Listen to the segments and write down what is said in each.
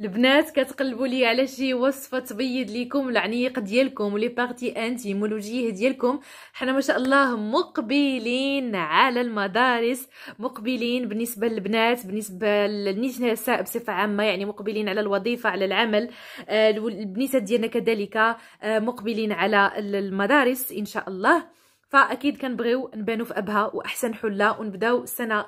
البنات كتقلبوا لي على شي وصفه تبيض لكم العنيق ديالكم ولي بارتي انتيم والوجيه ديالكم حنا ما شاء الله مقبلين على المدارس مقبلين بالنسبه للبنات بالنسبه للنساء بصفه عامه يعني مقبلين على الوظيفه على العمل آه، البنات ديالنا كذلك آه، مقبلين على المدارس ان شاء الله فاكيد كنبغيو نبانو في ابها واحسن حله ونبداو السنه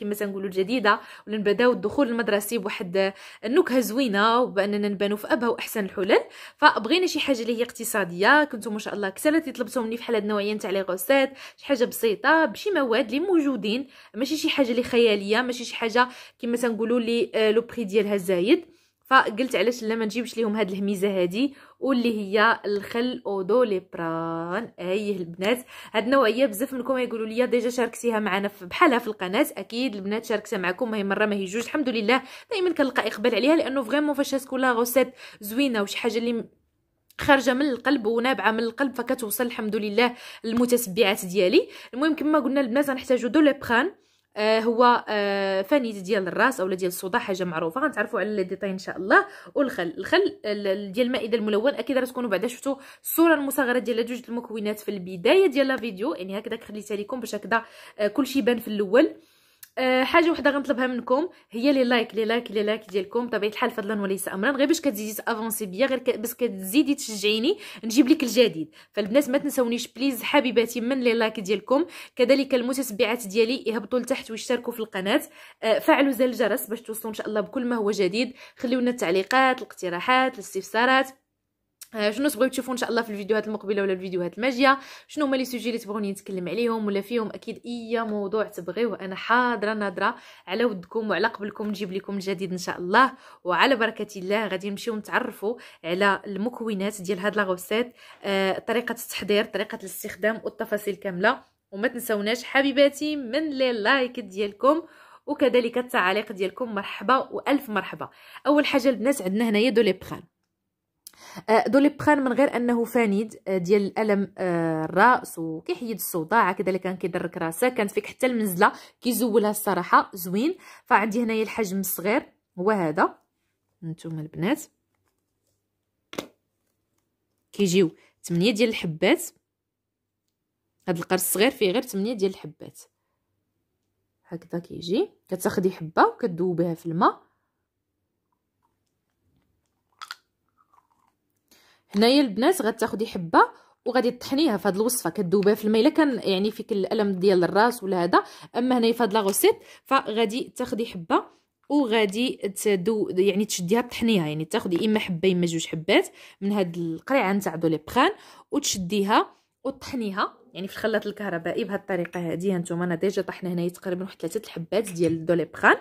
كما تنقولوا الجديده ونبداو الدخول المدرسي بواحد النكهه زوينه وباننا نبانو في ابها واحسن الحلل فبغينا شي حاجه اللي هي اقتصاديه كنتو ما شاء الله كثر اللي طلبتو مني في هاد النوعيه تاع لي غوسيت شي حاجه بسيطه بشي مواد اللي موجودين ماشي شي حاجه اللي خياليه ماشي شي حاجه كما تنقولوا لي آه، لو بري ديالها زايد فقلت علاش لا ما نجيبش ليهم هاد الهميزه هادي واللي هي الخل اودو بران ايه البنات هاد النوعيه بزاف منكم يقولوا لي ديجا شاركتيها معنا بحالها في القناه اكيد البنات شاركتها معكم ما هي مره ما هي جوج الحمد لله دائما كنلقى اقبال عليها لانه فريمون فاش تكون لا غوسيت زوينه وشي حاجه اللي خارجه من القلب ونابعه من القلب فكتوصل الحمد لله للمتتبعات ديالي المهم كما قلنا البنات غنحتاجو دو بران آه هو آه ديال الراس اولا ديال الصودا حاجه معروفه غنتعرفوا على لي ديتاي ان شاء الله والخل الخل ديال المائده الملون اكيد راه تكونوا بعدا شفتوا الصوره المصغره ديال جوج المكونات في البدايه ديال لا فيديو يعني هكذا خليتها لكم باش هكذا آه، كلشي يبان في الاول أه حاجه وحده غنطلبها منكم هي لي لايك لي لايك لي لايك ديالكم بطبيعه الحال فضلا وليس امرا غير باش كتزيدي تافونسي بيا غير باش كتزيدي تشجعيني نجيب لك الجديد فالبنات ما تنساونيش بليز حبيباتي من لي لايك ديالكم كذلك المتتبعات ديالي يهبطوا لتحت ويشتركوا في القناه أه فعلوا زر الجرس باش توصلوا ان شاء الله بكل ما هو جديد خليونا التعليقات الاقتراحات الاستفسارات آه، شنو تبغيو تشوفوا ان شاء الله في الفيديوهات المقبله ولا الفيديوهات الماجيه شنو هما لي سوجي اللي تبغوني نتكلم عليهم ولا فيهم اكيد اي موضوع تبغيوه انا حاضره ناضره على ودكم وعلى قبلكم نجيب لكم الجديد ان شاء الله وعلى بركه الله غادي نمشيو نتعرفوا على المكونات ديال هاد لاغوسيت آه طريقه التحضير طريقه الاستخدام والتفاصيل كامله وما تنساوناش حبيباتي من لي لايك ديالكم وكذلك التعاليق ديالكم مرحبا والف مرحبا اول حاجه البنات عندنا هنايا دو لي بخان آه، بخان من غير انه فانيد آه، ديال الالم آه، الراس وكيحيد الصداع كذلك كان كيدرك راسك كانت فيك حتى المنزله كيزولها الصراحه زوين فعندي هنايا الحجم الصغير هو هذا نتوما البنات كيجيو 8 ديال الحبات هاد القرص الصغير فيه غير 8 ديال الحبات هكذا كيجي كتاخدي حبه وكتذوبيها في الماء هنايا البنات غتاخدي حبه وغادي تطحنيها فهاد الوصفه كدوبها في الماء الا كان يعني فيك الالم ديال الراس ولا هذا اما هنايا في لا غوسيت فغادي تاخدي حبه وغادي تدو يعني تشديها تطحنيها يعني تاخدي اما حبه اما جوج حبات من هاد القريعه نتاع دو لي بران وتشديها وتطحنيها يعني في الخلاط الكهربائي بهذه الطريقه هذه ها نتوما انا ديجا طحنا هنايا تقريبا واحد ثلاثه الحبات ديال دو لي بران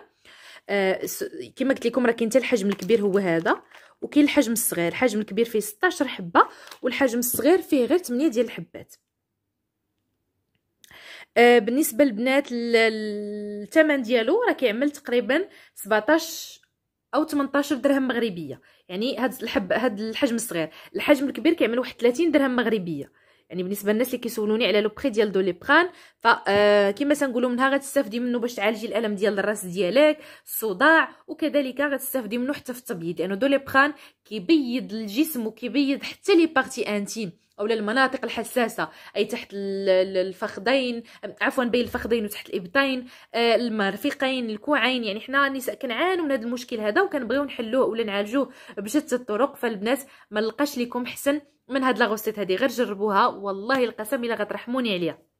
آه، كما قلت لكم راه كاين الحجم الكبير هو هذا وكاين الحجم الصغير الحجم الكبير فيه 16 حبه والحجم الصغير فيه غير 8 ديال الحبات آه، بالنسبه للبنات الثمن ديالو راه كيعمل تقريبا 17 او 18 درهم مغربيه يعني هاد الحب هاد الحجم الصغير الحجم الكبير كيعمل واحد 30 درهم مغربيه يعني بالنسبه للناس اللي كيسولوني على لو بري ديال دوليبران آه، كما تنقولوا منها غتستافدي منه باش تعالجي الالم ديال الراس ديالك الصداع وكذلك غتستافدي منه حتى في التبييض لانه يعني دوليبران كيبيض الجسم وكيبيض حتى لي بارتي انتيم او للمناطق الحساسه اي تحت الفخذين عفوا بين الفخذين وتحت الابطين آه، المرفقين الكوعين يعني حنا النساء كنعانوا من هذا المشكل هذا وكنبغيو نحلوه ولا نعالجوه بشتى الطرق فالبنات ما لقاش لكم حسن من هاد لاغوسيت هذه غير جربوها والله القسم الا غترحموني عليها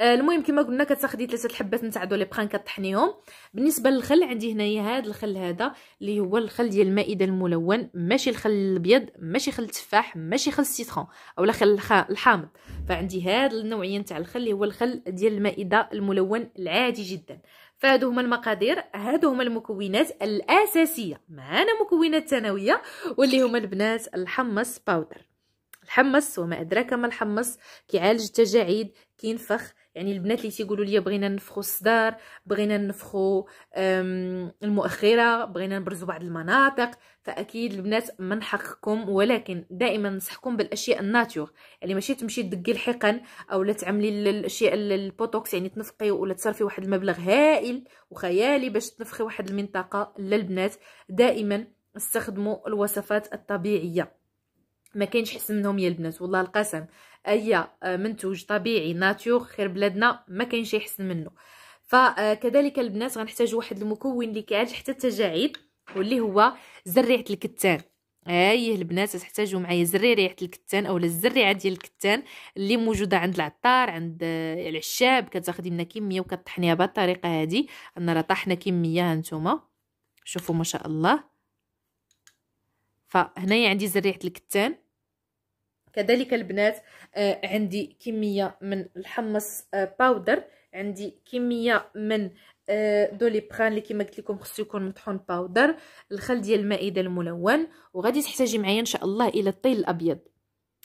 آه، المهم كما قلنا كتاخدي ثلاثه الحبات نتاع دو لي بران كطحنيهم بالنسبه للخل عندي هنايا هذا الخل هذا اللي هو الخل ديال المائده الملون ماشي الخل الابيض ماشي خل التفاح ماشي خل السيترون اولا خل الحامض فعندي هذا النوعيه نتاع الخل اللي هو الخل ديال المائده الملون العادي جدا فهادو هما المقادير هادو هما المكونات الاساسيه معانا مكونات ثانويه واللي هما البنات الحمص باودر الحمص وما ادراك ما الحمص كيعالج التجاعيد كينفخ يعني البنات اللي تيقولوا لي بغينا نفخو الصدار بغينا نفخو المؤخره بغينا نبرزو بعض المناطق فاكيد البنات من حقكم ولكن دائما ننصحكم بالاشياء الناتور يعني ماشي تمشي تدقي الحقن او لا تعملي الاشياء البوتوكس يعني تنفقي ولا تصرفي واحد المبلغ هائل وخيالي باش تنفخي واحد المنطقه للبنات دائما استخدموا الوصفات الطبيعيه ما كاينش حسن منهم يا البنات والله القسم هي آه، منتوج طبيعي ناتور خير بلادنا ما كاين شي يحسن منه فكذلك آه، البنات غنحتاج واحد المكون اللي كيعالج حتى التجاعيد واللي هو زريعه الكتان ايه البنات تحتاجوا معايا زريعه الكتان اولا الزريعه ديال الكتان اللي موجوده عند العطار عند آه، العشاب كتاخذي منها كميه وكطحنيها بهذه الطريقه هذه انا راه طحنا كميه هانتوما شوفوا ما شاء الله فهنايا عندي زريعه الكتان كذلك البنات آه، عندي كميه من الحمص باودر آه، عندي كميه من آه، دوليبران اللي كما قلت لكم خصو يكون مطحون باودر الخل ديال المائده الملون وغادي تحتاجي معايا ان شاء الله الى الطين الابيض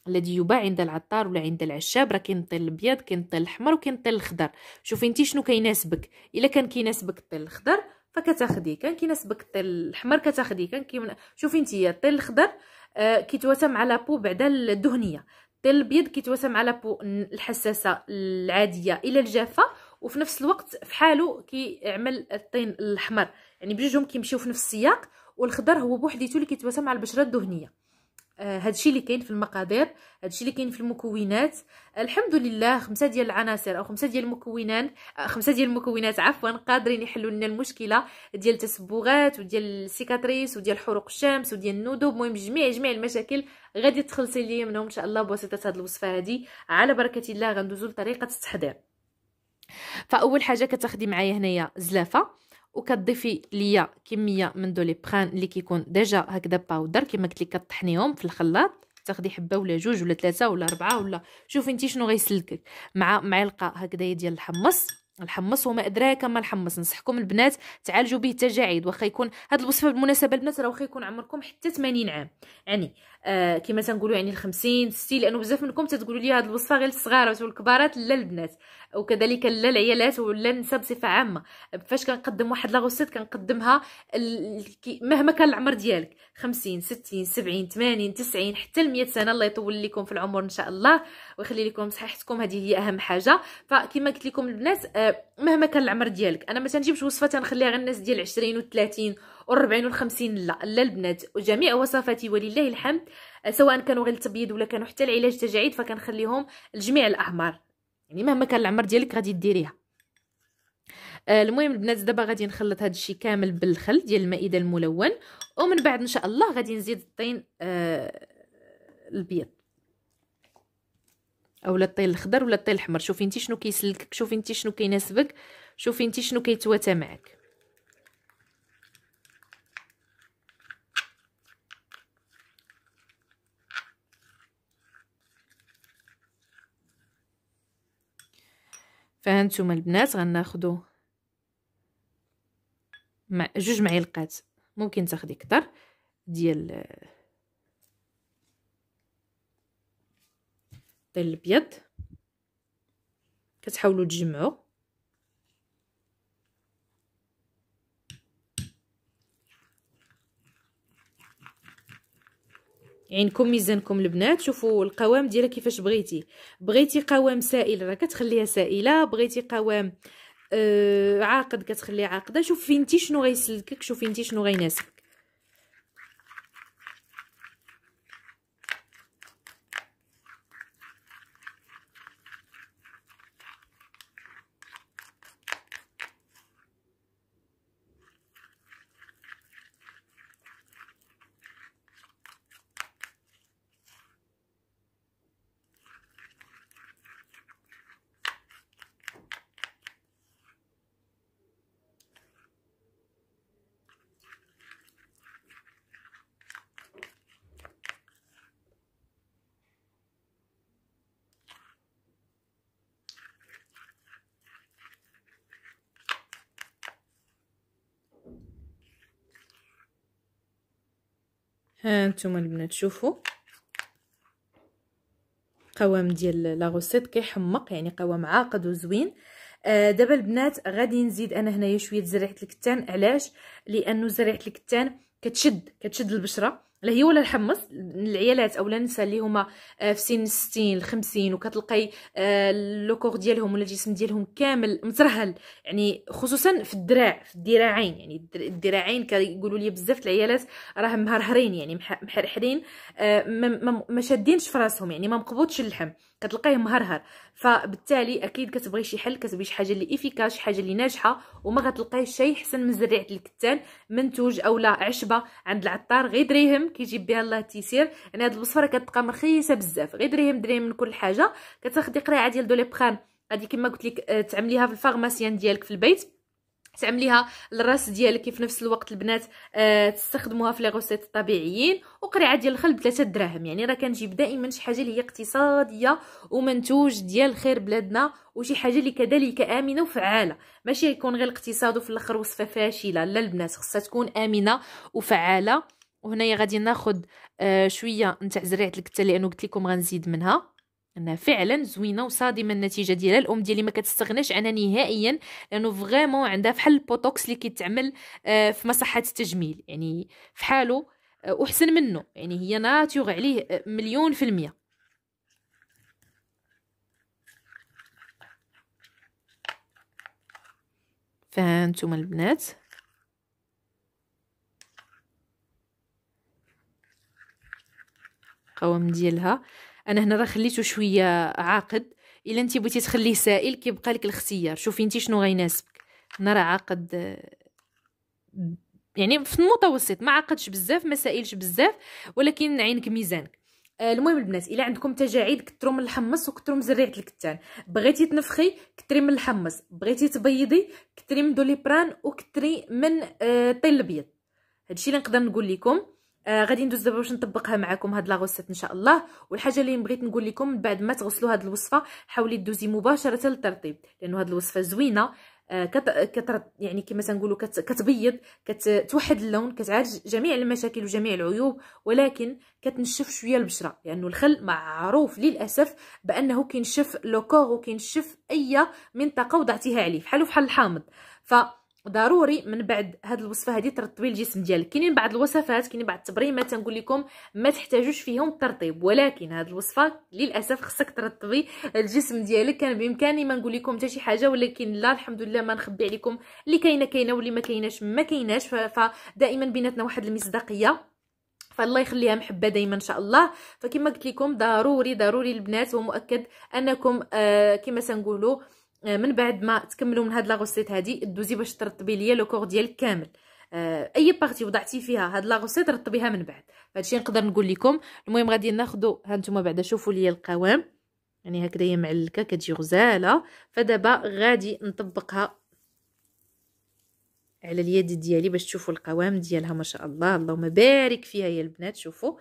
الذي يباع عند العطار ولا عند العشاب راه كاين الطين الابيض كاين الطين الاحمر وكاين الطين الخضر شوفي انت شنو كيناسبك الا كان كيناسبك الطين الخضر فكتاخديه كان كيناسبك الطين الاحمر كتاخديه كان كي شوفي انت الطين الخضر آه، كيتواسى على بو بعدا الدهنيه الطين الابيض كيتواسى على بو الحساسه العاديه الى الجافه وفي نفس الوقت فحالو كيعمل الطين الاحمر يعني بجوجهم كيمشيو في نفس السياق والخضر هو بوحديتو اللي كيتواسى على البشره الدهنيه الشيء آه، اللي كاين في المقادير الشيء اللي كاين في المكونات الحمد لله خمسه ديال العناصر او خمسه ديال المكونات آه، خمسه ديال المكونات عفوا قادرين يحلوا لنا المشكله ديال التسبغات وديال السيكاتريس وديال حروق الشمس وديال الندوب المهم جميع جميع المشاكل غادي تخلصي لي منهم ان شاء الله بواسطه هذه الوصفه هذه على بركه الله غندوزو لطريقه التحضير فاول حاجه كتاخدي معايا هنايا زلافه وكتضيفي ليا كميه من دو لي بران اللي كيكون ديجا هكذا باودر كما قلت لك كطحنيهم في الخلاط تاخدي حبه ولا جوج ولا ثلاثه ولا اربعه ولا شوفي انت شنو غيسلكك مع معلقه هكذا ديال الحمص الحمص وما ادراك ما الحمص نصحكم البنات تعالجوا به التجاعيد واخا يكون هذه الوصفه بالمناسبه البنات راه واخا يكون عمركم حتى 80 عام يعني آه، كما تنقولوا يعني الخمسين 50 60 لانه بزاف منكم تتقولوا لي هذه الوصفه غير للصغارات والكبارات لا البنات وكذلك لا العيالات ولا النساء بصفه عامه فاش كنقدم واحد لاغوسيت كنقدمها مهما كان العمر ديالك 50 60 70 80 90 حتى ل 100 سنه الله يطول لكم في العمر ان شاء الله ويخلي لكم صحتكم هذه هي اهم حاجه فكما قلت لكم البنات آه، مهما كان العمر ديالك انا ما تنجيبش وصفه تنخليها غير الناس ديال 20 و 30 والربعين والخمسين لا لا البنات وجميع وصفاتي ولله الحمد آه، سواء كانوا غير التبييض ولا كانوا حتى العلاج تجاعيد فكنخليهم لجميع الاعمار يعني مهما كان العمر ديالك غادي ديريها آه المهم البنات دابا غادي نخلط هذا الشيء كامل بالخل ديال المائده الملون ومن بعد ان شاء الله غادي نزيد الطين آه البيض اولا الطين الاخضر ولا الطين الاحمر شوفي انت شنو كيسلكك شوفي انت شنو كيناسبك شوفي انت شنو كيتواتى معك فهانتوما البنات غناخدو مع جوج معلقات ممكن تاخدي كتر ديال ديال البيض كتحاولوا تجمعوا عينكم ميزانكم البنات شوفوا القوام ديالها كيفاش بغيتي بغيتي قوام سائل راه كتخليها سائله بغيتي قوام آه عاقد كتخليه عاقده شوفي انت شنو غيسلكك شوفي انت شنو غيناسبك ها نتوما البنات شوفوا قوام ديال لا روسيت كيحمق يعني قوام عاقد وزوين آه دابا البنات غادي نزيد انا هنايا شويه زريعه الكتان علاش لانه زريعه الكتان كتشد كتشد البشره لا هي ولا الحمص العيالات اولا النساء اللي هما آه، في سن 60 ل 50 وكتلقاي آه، كور ديالهم ولا الجسم ديالهم كامل مترهل يعني خصوصا في الدراع في الذراعين يعني الذراعين كيقولوا لي بزاف العيالات راهم مهرهرين يعني محرحرين آه، ما شادينش في راسهم يعني ما مقبوطش اللحم كتلقيه مهرهر فبالتالي اكيد كتبغي شي حل كتبغي شي حاجه اللي افيكاس شي حاجه اللي ناجحه وما غتلقايش شي حسن من زريعه الكتان منتوج اولا عشبه عند العطار غير دريهم كيجيب بها الله التيسير يعني هاد البصفره كتبقى مرخيصه بزاف غير دريهم دريهم من كل حاجه كتاخدي قريعه ديال دوليبران غادي كما قلت لك آه، تعمليها في الفارماسيان ديالك في البيت تعمليها للراس ديالك في نفس الوقت البنات آه تستخدموها في لي غوسيت الطبيعيين وقريعه ديال الخل ب 3 دراهم يعني راه كنجيب دائما شي حاجه اللي هي اقتصاديه ومنتوج ديال خير بلادنا وشي حاجه اللي كذلك امنه وفعاله ماشي يكون غير الاقتصاد وفي الاخر وصفه فاشله لا البنات خصها تكون امنه وفعاله وهنايا غادي ناخذ آه شويه نتاع زريعه الكتله لانه قلت لكم غنزيد منها انها فعلا زوينه وصادمه النتيجه ديالها الام ديالي ما كتستغناش عنها نهائيا لانه فريمون عندها فحال البوتوكس اللي كيتعمل آه، في مصحات التجميل يعني فحالو آه، احسن منه يعني هي ناتور عليه آه، مليون في الميه فهانتوما البنات القوام ديالها انا هنا راه خليته شويه عاقد الا انت بغيتي تخليه سائل كيبقى لك الاختيار شوفي انت شنو غيناسبك هنا راه عاقد آه، يعني في المتوسط ما عقدش بزاف ما سائلش بزاف ولكن عينك ميزانك آه، المهم البنات الا عندكم تجاعيد كثروا من الحمص وكثروا من زريعه الكتان بغيتي تنفخي كثري من الحمص بغيتي تبيضي كثري من دوليبران وكثري من الطين آه، الابيض هادشي اللي نقدر نقول لكم آه غادي ندوز دابا باش نطبقها معكم هاد لا غوسيت ان شاء الله والحاجه اللي بغيت نقول لكم من بعد ما تغسلوا هاد الوصفه حاولي دوزي مباشره للترطيب لانه هاد الوصفه زوينه آه كت... كتر يعني كما تنقولوا كت... كتبيض كتوحد اللون كتعالج جميع المشاكل وجميع العيوب ولكن كتنشف شويه البشره لانه الخل معروف للاسف بانه كينشف كور وكينشف اي منطقه وضعتيها عليه فحالو فحال الحامض ف ضروري من بعد هاد الوصفه هادي ترطبي الجسم ديالك كاينين بعض الوصفات كاينين بعض التبريمات تنقول لكم ما تحتاجوش فيهم الترطيب ولكن هاد الوصفه للاسف خصك ترطبي الجسم ديالك كان بامكاني ما نقول لكم حتى شي حاجه ولكن لا الحمد لله ما نخبي عليكم اللي كاينه كاينه واللي ما كايناش ما كايناش فدائما بيناتنا واحد المصداقيه فالله يخليها محبه دائما ان شاء الله فكما قلت لكم ضروري ضروري البنات ومؤكد انكم آه كما تنقولوا آه، من بعد ما تكملوا من هاد لا غوسيت هادي دوزي باش ترطبي ليا لو كور ديالك كامل آه، اي باغتي وضعتي فيها هاد لا غوسيت رطبيها من بعد هادشي نقدر نقول لكم المهم غادي ناخذو ها نتوما بعدا شوفوا ليا القوام يعني هي معلكه كتجي غزاله فدابا غادي نطبقها على اليد ديالي باش تشوفوا القوام ديالها ما شاء الله اللهم بارك فيها يا البنات شوفوا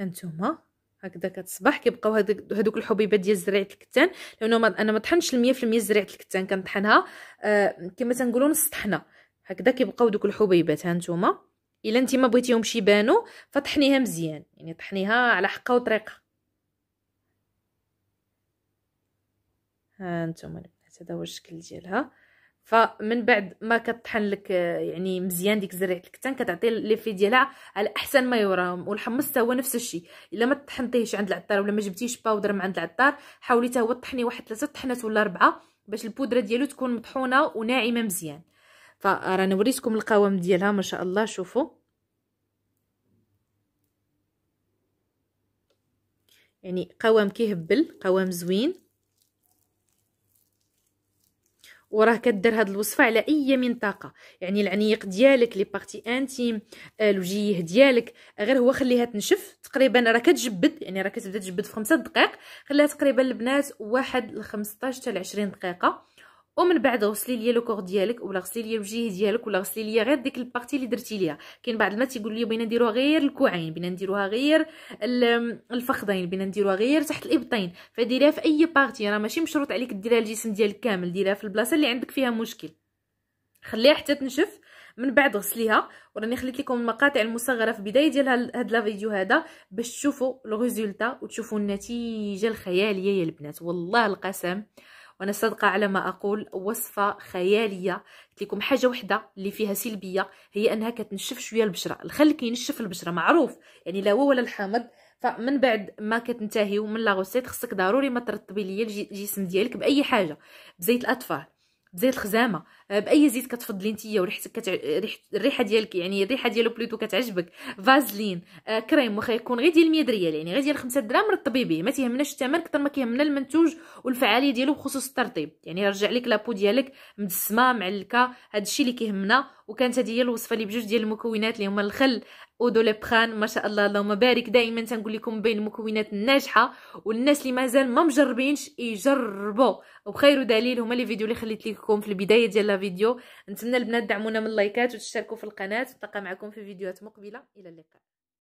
هانتوما هكذا كتصبح كيبقاو هذوك الحبيبات ديال زريعه الكتان لانه انا ما طحنش 100% زريعه الكتان كنطحنها آه كما تنقولوا نص طحنه هكذا كيبقاو دوك الحبيبات هانتوما الا انت ما بغيتيهمش يبانوا فطحنيها مزيان يعني طحنيها على حقها وطريقها هانتوما البنات هذا هو الشكل ديالها فمن بعد ما كطحن لك يعني مزيان ديك زريعه الكتان كتعطي ليفي ديالها على احسن ما يرام والحمص حتى هو نفس الشيء الا ما طحنتيهش عند العطار ولا ما جبتيش باودر من عند العطار حاولي حتى هو طحني واحد ثلاثه طحنات ولا اربعه باش البودره ديالو تكون مطحونه وناعمه مزيان فرانا وريتكم القوام ديالها ما شاء الله شوفوا يعني قوام كيهبل قوام زوين وراه كدير هاد الوصفه على اي منطقه يعني العنيق ديالك لي بارتي انتيم آه، الوجيه ديالك غير هو خليها تنشف تقريبا راه كتجبد يعني راه كتبدا تجبد في 5 دقائق خليها تقريبا البنات واحد ل 15 حتى ل 20 دقيقه ومن بعد غسلي ليا لو كور ديالك ولا غسلي ليا الوجه ديالك ولا غسلي ليا غير ديك البارتي اللي درتي ليها كاين بعض الناس تيقول لي بغينا نديروها غير الكوعين بغينا نديروها غير الفخذين بغينا نديروها غير تحت الابطين فديريها في اي بارتي راه ماشي مشروط عليك ديريها الجسم ديالك كامل ديريها في البلاصه اللي عندك فيها مشكل خليها حتى تنشف من بعد غسليها وراني خليت لكم المقاطع المصغره في بدايه ديال هاد لا فيديو هذا باش تشوفوا لو ريزولتا وتشوفوا النتيجه الخياليه يا البنات والله القسم وانا صادقه على ما اقول وصفه خياليه قلت لكم حاجه وحده اللي فيها سلبيه هي انها كتنشف شويه البشره الخل كينشف البشره معروف يعني لا هو ولا الحامض فمن بعد ما كتنتهي من لاغوسيت خصك ضروري ما ترطبي ليا الجسم ديالك باي حاجه بزيت الاطفال بزيت الخزامه آه، باي زيت كتفضلي نتيا وريحتك كتع... ريح... الريحه ديالك يعني الريحه ديالو بلوتو كتعجبك فازلين آه كريم واخا يكون غير ديال 100 ريال يعني غير ديال 5 دراهم رطبي به ما تيهمناش الثمن كثر ما كيهمنا المنتوج والفعاليه ديالو بخصوص الترطيب يعني رجع لك لابو ديالك مدسمه معلكه هذا الشيء اللي كيهمنا وكانت هذه هي الوصفه اللي بجوج ديال المكونات اللي هما الخل لبخان ما شاء الله اللهم بارك دائما تنقول لكم بين المكونات الناجحه والناس اللي مازال ما مجربينش يجربوا وبخير دليل هما لي فيديو اللي خليت لكم في البدايه ديال لا فيديو نتمنى البنات دعمونا من اللايكات وتشتركوا في القناه نتلاقى معكم في فيديوهات مقبله الى اللقاء